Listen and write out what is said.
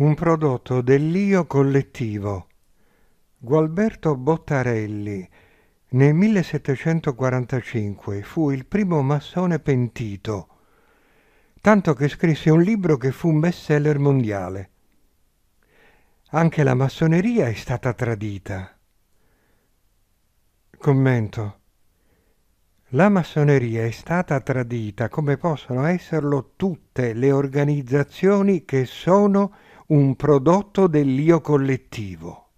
un prodotto dell'io collettivo. Gualberto Bottarelli nel 1745 fu il primo massone pentito, tanto che scrisse un libro che fu un bestseller mondiale. Anche la massoneria è stata tradita. Commento. La massoneria è stata tradita come possono esserlo tutte le organizzazioni che sono un prodotto dell'io collettivo.